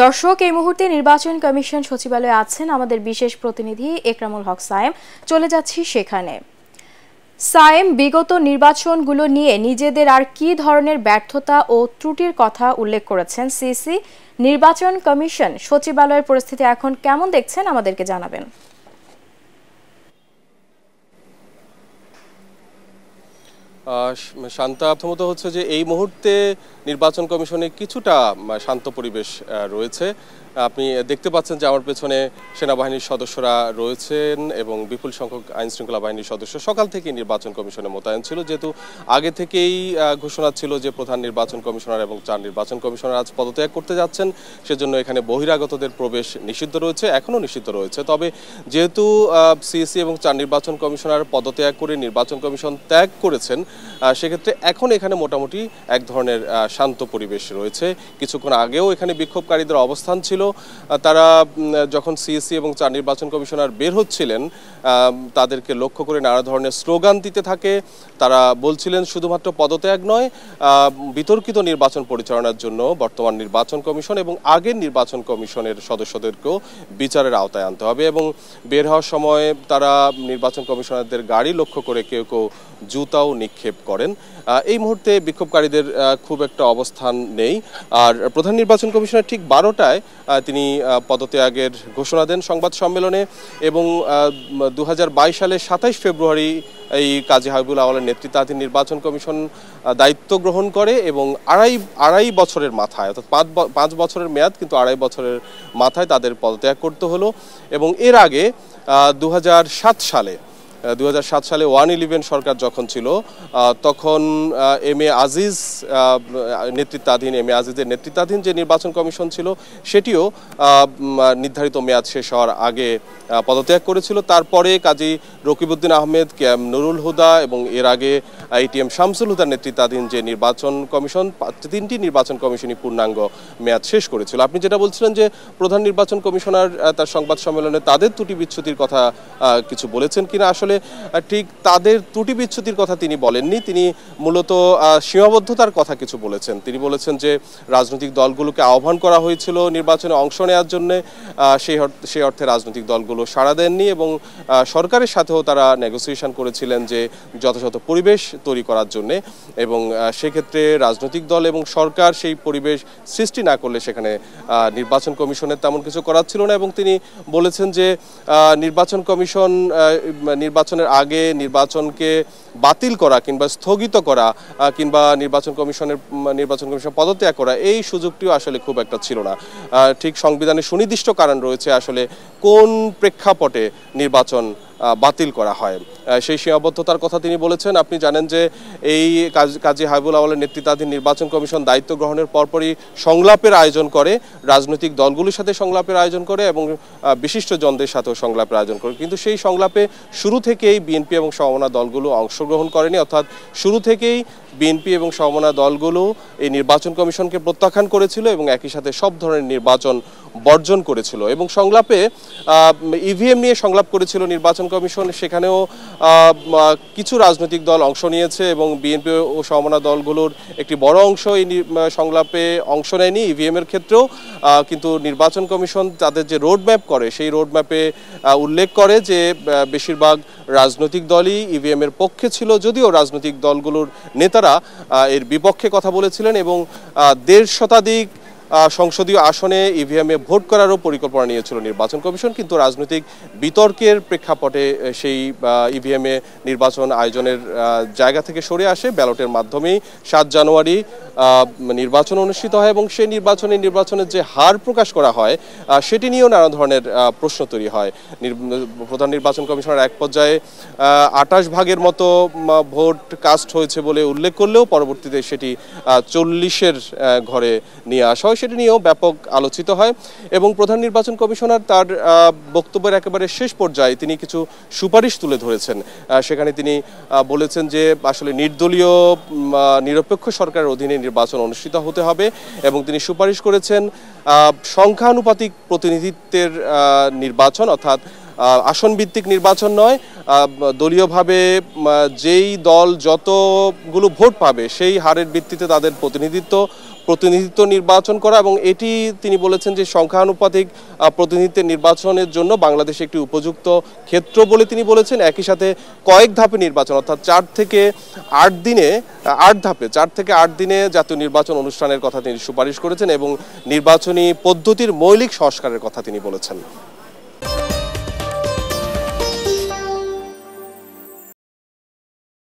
দর্শক এই মুহূর্তে নির্বাচন কমিশন সচিবালয়ে আছেন আমাদের বিশেষ প্রতিনিধি একরামুল হক সায়েম চলে যাচ্ছি সেখানে সায়েম বিগত নির্বাচনগুলো নিয়ে নিজেদের আর কি ধরনের ব্যর্থতা ও ত্রুটির কথা উল্লেখ করেছেন সিসি নির্বাচন কমিশন সচিবালয়ের পরিস্থিতি এখন কেমন দেখছেন আমাদেরকে জানাবেন শান্তা প্রথমত হচ্ছে যে এই মুহূর্তে নির্বাচন কমিশনে কিছুটা শান্ত পরিবেশ রয়েছে আপনি দেখতে পাচ্ছেন যে আমার পেছনে সেনাবাহিনীর সদস্যরা রয়েছেন এবং বিপুল সংখ্যক আইন শৃঙ্খলা বাহিনীর সদস্য সকাল থেকে নির্বাচন কমিশনে মোতায়েন ছিল যেহেতু আগে থেকেই ঘোষণা ছিল যে প্রধান নির্বাচন কমিশনার এবং চার নির্বাচন কমিশনার আজ পদত্যাগ করতে যাচ্ছেন সেজন্য এখানে বহিরাগতদের প্রবেশ নিষিদ্ধ রয়েছে এখনও নিষিদ্ধ রয়েছে তবে যেহেতু সিএসি এবং চার নির্বাচন কমিশনার পদত্যাগ করে নির্বাচন কমিশন ত্যাগ করেছেন সেক্ষেত্রে এখন এখানে মোটামুটি এক ধরনের শান্ত পরিবেশ রয়েছে কিছুক্ষণ আগেও এখানে বিক্ষোভকারীদের অবস্থান ছিল তারা যখন সিএসি এবং চার নির্বাচন কমিশনার বের হচ্ছিলেন তাদেরকে লক্ষ্য করে নানা ধরনের স্লোগান দিতে থাকে তারা বলছিলেন শুধুমাত্র পদত্যাগ নয় বিতর্কিত নির্বাচন পরিচালনার জন্য বর্তমান নির্বাচন কমিশন এবং আগের নির্বাচন কমিশনের সদস্যদেরকেও বিচারের আওতায় আনতে হবে এবং বের হওয়ার সময় তারা নির্বাচন কমিশনারদের গাড়ি লক্ষ্য করে কেউ কেউ জুতাও নিক্ষেপ করেন এই মুহূর্তে বিক্ষোভকারীদের খুব একটা একটা অবস্থান নেই আর প্রধান নির্বাচন কমিশনার ঠিক বারোটায় তিনি পদত্যাগের ঘোষণা দেন সংবাদ সম্মেলনে এবং দু সালের সাতাইশ ফেব্রুয়ারি এই কাজী হাবিবুল আওয়ালের নেতৃত্বাধীন নির্বাচন কমিশন দায়িত্ব গ্রহণ করে এবং আড়াই আড়াই বছরের মাথায় অর্থাৎ পাঁচ পাঁচ বছরের মেয়াদ কিন্তু আড়াই বছরের মাথায় তাদের পদত্যাগ করতে হলো এবং এর আগে দু সালে দু সালে ওয়ান ইলেভেন সরকার যখন ছিল তখন এম এ আজিজ নেতৃত্বাধীন এম এ আজিজের নেতৃত্বাধীন যে নির্বাচন কমিশন ছিল সেটিও নির্ধারিত মেয়াদ শেষ হওয়ার আগে পদত্যাগ করেছিল তারপরে কাজী রকিবউদ্দিন আহমেদ কে এম নুরুল হুদা এবং এর আগে এটিএম শামসুল হুদার নেতৃত্বাধীন যে নির্বাচন কমিশন তিনটি নির্বাচন কমিশনই পূর্ণাঙ্গ মেয়াদ শেষ করেছিল আপনি যেটা বলছিলেন যে প্রধান নির্বাচন কমিশনার তার সংবাদ সম্মেলনে তাদের দুটি বিচ্ছুতির কথা কিছু বলেছেন কিনা আসলে আসলে ঠিক তাদের ত্রুটি বিচ্ছুতির কথা তিনি বলেননি তিনি মূলত সীমাবদ্ধতার কথা কিছু বলেছেন তিনি বলেছেন যে রাজনৈতিক দলগুলোকে আহ্বান করা হয়েছিল নির্বাচনে অংশ নেওয়ার জন্যে সেই সেই অর্থে রাজনৈতিক দলগুলো সাড়া দেননি এবং সরকারের সাথেও তারা নেগোসিয়েশন করেছিলেন যে যথাযথ পরিবেশ তৈরি করার জন্যে এবং সেক্ষেত্রে রাজনৈতিক দল এবং সরকার সেই পরিবেশ সৃষ্টি না করলে সেখানে নির্বাচন কমিশনের তেমন কিছু করার ছিল না এবং তিনি বলেছেন যে নির্বাচন কমিশন নির্বাচন নির্বাচনের আগে নির্বাচনকে বাতিল করা কিংবা স্থগিত করা কিংবা নির্বাচন কমিশনের নির্বাচন কমিশন পদত্যাগ করা এই সুযোগটিও আসলে খুব একটা ছিল না ঠিক সংবিধানের সুনির্দিষ্ট কারণ রয়েছে আসলে কোন প্রেক্ষাপটে নির্বাচন বাতিল করা হয় সেই সীমাবদ্ধতার কথা তিনি বলেছেন আপনি জানেন যে এই কাজী হাবিবুল আওয়ালের নেতৃত্বাধীন নির্বাচন কমিশন দায়িত্ব গ্রহণের পরপরই সংলাপের আয়োজন করে রাজনৈতিক দলগুলির সাথে সংলাপের আয়োজন করে এবং বিশিষ্ট জনদের সাথেও সংলাপের আয়োজন করে কিন্তু সেই সংলাপে শুরু থেকেই বিএনপি এবং সমনা দলগুলো অংশগ্রহণ করেনি অর্থাৎ শুরু থেকেই বিএনপি এবং সমনা দলগুলো এই নির্বাচন কমিশনকে প্রত্যাখ্যান করেছিল এবং একই সাথে সব ধরনের নির্বাচন বর্জন করেছিল এবং সংলাপে ইভিএম নিয়ে সংলাপ করেছিল নির্বাচন কমিশন সেখানেও কিছু রাজনৈতিক দল অংশ নিয়েছে এবং বিএনপি ও সমনা দলগুলোর একটি বড় অংশ এই সংলাপে অংশ নেয়নি ইভিএমের ক্ষেত্রেও কিন্তু নির্বাচন কমিশন তাদের যে রোডম্যাপ করে সেই রোডম্যাপে উল্লেখ করে যে বেশিরভাগ রাজনৈতিক দলই ইভিএমের পক্ষে ছিল যদিও রাজনৈতিক দলগুলোর নেতা নেতারা এর বিপক্ষে কথা বলেছিলেন এবং দেড় শতাধিক সংসদীয় আসনে ইভিএমে e ভোট করারও পরিকল্পনা নিয়েছিল নির্বাচন কমিশন কিন্তু রাজনৈতিক বিতর্কের প্রেক্ষাপটে সেই ইভিএমে e নির্বাচন আয়োজনের জায়গা থেকে সরে আসে ব্যালটের মাধ্যমেই সাত জানুয়ারি নির্বাচন অনুষ্ঠিত হয় এবং সেই নির্বাচনে নির্বাচনের যে হার প্রকাশ করা হয় সেটি নিয়েও নানা ধরনের প্রশ্ন তৈরি হয় প্রধান নির্বাচন কমিশনার এক পর্যায়ে আটাশ ভাগের মতো ভোট কাস্ট হয়েছে বলে উল্লেখ করলেও পরবর্তীতে সেটি চল্লিশের ঘরে নিয়ে আসা হয় সেটি নিয়েও ব্যাপক আলোচিত হয় এবং প্রধান নির্বাচন কমিশনার তার বক্তব্যের একেবারে শেষ পর্যায়ে তিনি কিছু সুপারিশ তুলে ধরেছেন সেখানে তিনি বলেছেন যে আসলে নির্দলীয় নিরপেক্ষ সরকারের অধীনে নির্বাচন অনুষ্ঠিত হতে হবে এবং তিনি সুপারিশ করেছেন সংখ্যানুপাতিক প্রতিনিধিত্বের নির্বাচন অর্থাৎ আসন ভিত্তিক নির্বাচন নয় দলীয়ভাবে যেই দল যতগুলো ভোট পাবে সেই হারের ভিত্তিতে তাদের প্রতিনিধিত্ব প্রতিনিধিত্ব নির্বাচন করা এবং এটি তিনি বলেছেন যে সংখ্যানুপাতিক প্রতিনিধিত্বের নির্বাচনের জন্য বাংলাদেশ একটি উপযুক্ত ক্ষেত্র বলে তিনি বলেছেন একই সাথে কয়েক ধাপে নির্বাচন অর্থাৎ চার থেকে আট দিনে আট ধাপে চার থেকে আট দিনে জাতীয় নির্বাচন অনুষ্ঠানের কথা তিনি সুপারিশ করেছেন এবং নির্বাচনী পদ্ধতির মৌলিক সংস্কারের কথা তিনি বলেছেন